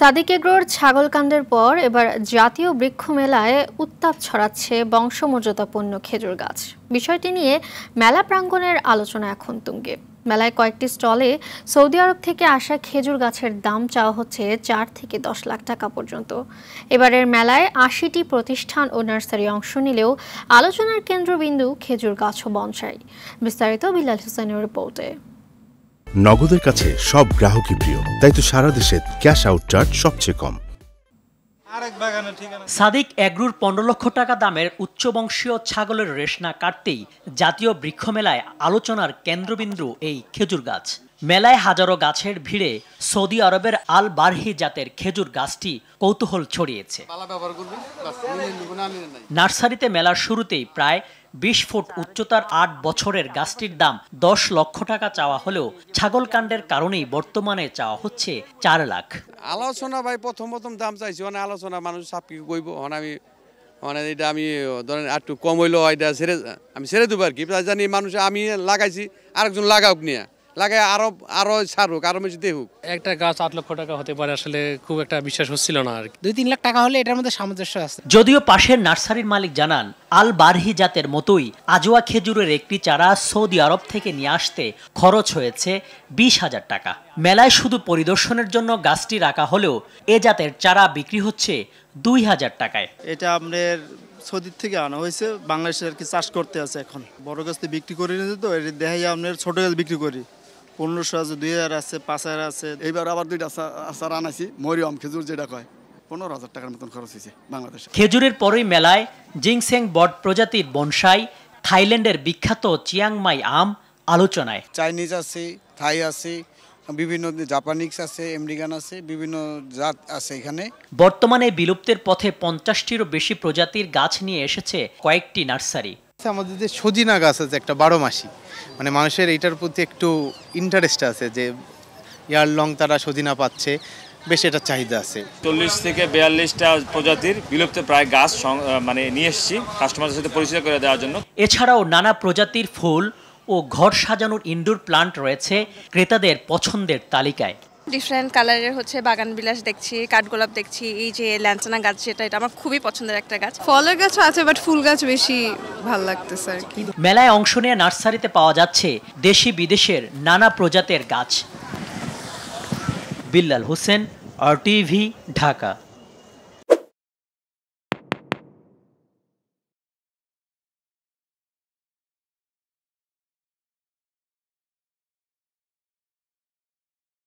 ছাগল ছাগলকাণ্ডের পর এবার জাতীয় বৃক্ষ মেলায় উত্তাপ ছড়াচ্ছে বংশমর্যাদাপূর্ণ খেজুর গাছ বিষয়টি নিয়ে মেলা প্রাঙ্গণের আলোচনা এখন তুঙ্গে মেলায় কয়েকটি স্টলে সৌদি আরব থেকে আসা খেজুর গাছের দাম চাওয়া হচ্ছে চার থেকে দশ লাখ টাকা পর্যন্ত এবারের মেলায় আশিটি প্রতিষ্ঠান ও নার্সারি অংশ নিলেও আলোচনার কেন্দ্রবিন্দু খেজুর গাছ ও বনসাই বিস্তারিত বিলাল হোসেনের রিপোর্টে নগদের কাছে সব গ্রাহকই প্রিয় তাই তো সারা দেশে ক্যাশ আউট চার্জ সবচেয়ে কম সাদিক এগ্রুর পনেরো লক্ষ টাকা দামের উচ্চবংশীয় ছাগলের রেশনা কাটতেই জাতীয় বৃক্ষ মেলায় আলোচনার কেন্দ্রবিন্দু এই খেজুর গাছ মেলায় হাজারো গাছের ভিড়ে সৌদি আরবের আল বারহি জাতের খেজুর গাছটি কৌতূহল ছড়িয়েছে নার্সারিতে মেলার শুরুতেই প্রায় বিশ ফুট উচ্চতার আট বছরের গাছটির দাম দশ লক্ষ টাকা চাওয়া হলেও ছাগল কাণ্ডের কারণেই বর্তমানে চাওয়া হচ্ছে চার লাখ আলোচনা ভাই প্রথম প্রথম দাম চাইছি অনেক মানে আলোচনা মানুষ সাপকি কইব অন মানে আমি মানে এটা আমি ধরেন একটু কম হইলো এটা ছেড়ে আমি ছেড়ে দেবো আর কি জানি মানুষ আমি লাগাইছি আরেকজন লাগাওক নিয়ে লাগে আরো আরো সারুক আরো বেশি হোক একটা গাছ আট লক্ষ টাকা হতে পারে আসলে খুব একটা বিশ্বাস হচ্ছিল না আর দুই তিন লাখ টাকা হলে এটার মধ্যে সামঞ্জস্য আছে যদিও পাশের নার্সারির মালিক জানান আল বারহি জাতের মতোই আজোয়া খেজুরের একটি চারা সৌদি আরব থেকে নিয়ে আসতে খরচ হয়েছে বিশ হাজার টাকা মেলায় শুধু পরিদর্শনের জন্য গাছটি রাখা হলেও এ জাতের চারা বিক্রি হচ্ছে দুই হাজার টাকায় এটা আমাদের সৌদির থেকে আনা হয়েছে বাংলাদেশের কি চাষ করতে আছে এখন বড় গাছ বিক্রি করি না তো দেখাই আপনার ছোট গাছ বিক্রি করি পনেরোশো আছে দুই হাজার আছে পাঁচ হাজার আছে এইবার আবার দুইটা আচার আনাইছি মরিয়ম খেজুর যেটা কয় পনেরো হাজার টাকার মতন খরচ হয়েছে বাংলাদেশ খেজুরের পরেই মেলায় জিংসেং বট প্রজাতির বনসাই থাইল্যান্ডের বিখ্যাত চিয়াংমাই আম আলোচনায় চাইনিজ আছে থাই আছে বিভিন্ন জাপানিক্স আছে আমেরিকান আছে বিভিন্ন জাত আছে এখানে বর্তমানে বিলুপ্তের পথে পঞ্চাশটিরও বেশি প্রজাতির গাছ নিয়ে এসেছে কয়েকটি নার্সারি আমাদের যে সজিনা গাছ আছে একটা বারো মাসি মানে মানুষের এইটার প্রতি একটু ইন্টারেস্ট আছে যে ইয়ার লং তারা সজিনা পাচ্ছে বেশ এটার চাহিদা আছে চল্লিশ থেকে বিয়াল্লিশটা প্রজাতির বিলুপ্ত প্রায় গাছ মানে নিয়ে এসেছি কাস্টমারদের সাথে পরিচয় করে দেওয়ার জন্য এছাড়াও নানা প্রজাতির ফুল ও ঘর সাজানোর ইনডোর প্লান্ট রয়েছে ক্রেতাদের পছন্দের তালিকায় ডিফারেন্ট কালারের হচ্ছে বাগান বিলাস দেখছি কাঠগোলাপ দেখছি এই যে ল্যাঞ্চানা গাছ যেটা এটা আমার খুবই পছন্দের একটা গাছ ফলের গাছও আছে বাট ফুল গাছ বেশি ভাল লাগতেছে আর কি মেলায় অংশ নিয়ে নার্সারিতে পাওয়া যাচ্ছে দেশি বিদেশের নানা প্রজাতের গাছ বিল্লাল হোসেন আর টিভি ঢাকা